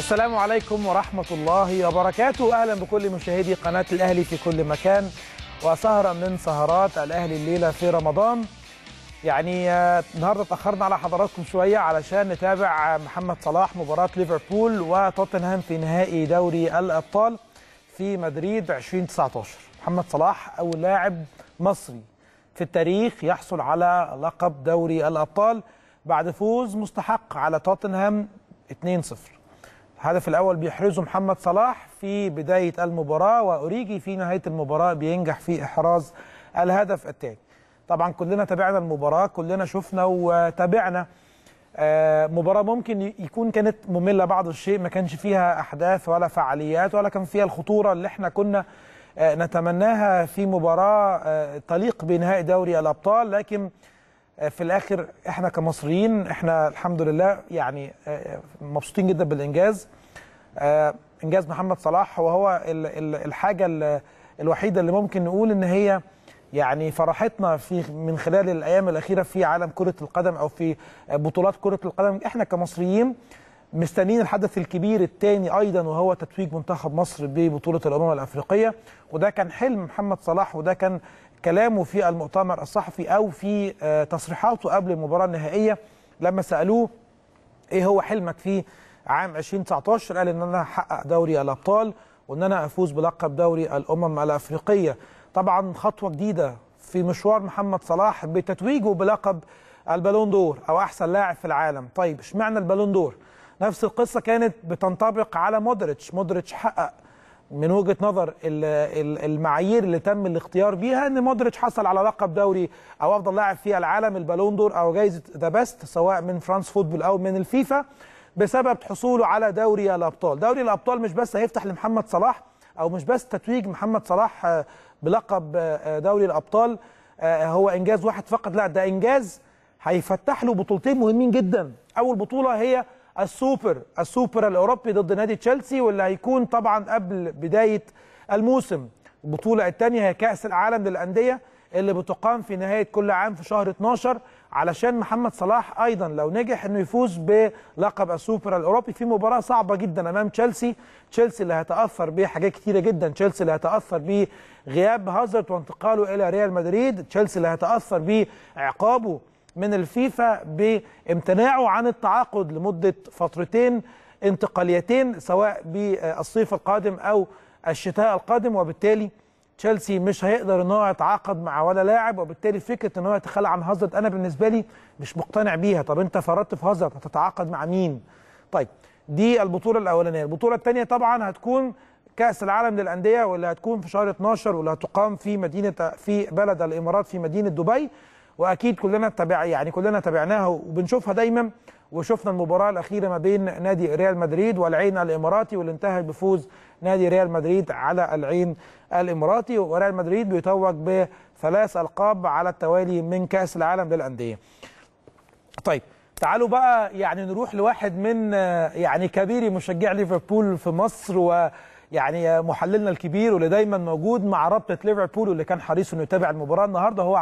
السلام عليكم ورحمة الله وبركاته أهلا بكل مشاهدي قناة الأهلي في كل مكان وسهرة من سهرات الأهلي الليلة في رمضان يعني آه، النهاردة تأخرنا على حضراتكم شوية علشان نتابع آه، محمد صلاح مباراة ليفربول وتوتنهام في نهائي دوري الأبطال في مدريد 2019 محمد صلاح أول لاعب مصري في التاريخ يحصل على لقب دوري الأبطال بعد فوز مستحق على توتنهام 2-0 الهدف الأول بيحرزه محمد صلاح في بداية المباراة وأوريجي في نهاية المباراة بينجح في إحراز الهدف الثاني طبعا كلنا تابعنا المباراة كلنا شفنا وتابعنا آه، مباراة ممكن يكون كانت مملة بعض الشيء ما كانش فيها أحداث ولا فعاليات ولا كان فيها الخطورة اللي احنا كنا آه، نتمناها في مباراة آه، تليق بنهائي دوري الأبطال لكن آه، في الاخر احنا كمصريين احنا الحمد لله يعني آه، آه، مبسوطين جدا بالانجاز انجاز محمد صلاح وهو الحاجه الوحيده اللي ممكن نقول ان هي يعني فرحتنا في من خلال الايام الاخيره في عالم كره القدم او في بطولات كره القدم احنا كمصريين مستنيين الحدث الكبير الثاني ايضا وهو تتويج منتخب مصر ببطوله الامم الافريقيه وده كان حلم محمد صلاح وده كان كلامه في المؤتمر الصحفي او في آه، تصريحاته قبل المباراه النهائيه لما سالوه ايه هو حلمك في عام 2019 قال ان انا احقق دوري الابطال وان انا افوز بلقب دوري الامم الافريقيه طبعا خطوه جديده في مشوار محمد صلاح بتتويجه بلقب البالون دور او احسن لاعب في العالم طيب اشمعنى البالون دور نفس القصه كانت بتنطبق على مودريتش مودريتش حقق من وجهه نظر المعايير اللي تم الاختيار بيها ان مودريتش حصل على لقب دوري او افضل لاعب في العالم البالون دور او جائزه ذا بيست سواء من فرانس فوتبول او من الفيفا بسبب حصوله على دوري الابطال دوري الابطال مش بس هيفتح لمحمد صلاح او مش بس تتويج محمد صلاح آه، بلقب آه، آه، دوري الابطال هو انجاز واحد فقط لا ده انجاز هيفتح له بطولتين مهمين جدا اول بطوله هي السوبر السوبر الاوروبي ضد نادي تشيلسي واللي هيكون طبعا قبل بدايه الموسم البطوله الثانيه هي كاس العالم للانديه اللي بتقام في نهايه كل عام في شهر 12 علشان محمد صلاح ايضا لو نجح انه يفوز بلقب السوبر الاوروبي في مباراه صعبه جدا امام تشيلسي تشيلسي اللي هيتاثر بيه حاجات كتيره جدا تشيلسي اللي هيتاثر بيه غياب هازارد وانتقاله الى ريال مدريد تشيلسي اللي هيتاثر بيه عقابه من الفيفا بامتناعه عن التعاقد لمدة فترتين انتقاليتين سواء بالصيف القادم أو الشتاء القادم وبالتالي تشيلسي مش هيقدر ان هو يتعاقد مع ولا لاعب وبالتالي فكره ان هو يتخلى عن هازارد انا بالنسبه لي مش مقتنع بيها طب انت فرطت في هازارد هتتعاقد مع مين طيب دي البطوله الاولانيه البطوله الثانيه طبعا هتكون كاس العالم للانديه واللي هتكون في شهر 12 واللي هتقام في مدينه في بلد الامارات في مدينه دبي واكيد كلنا تبع يعني كلنا تابعناها وبنشوفها دايما وشفنا المباراه الاخيره ما بين نادي ريال مدريد والعين الاماراتي واللي انتهت بفوز نادي ريال مدريد على العين الاماراتي وريال مدريد بيتوج بثلاث القاب على التوالي من كاس العالم للانديه. طيب تعالوا بقى يعني نروح لواحد من يعني كبير مشجع ليفربول في مصر و يعني محللنا الكبير واللي دايما موجود مع رابطه ليفربول واللي كان حريص انه يتابع المباراه النهارده هو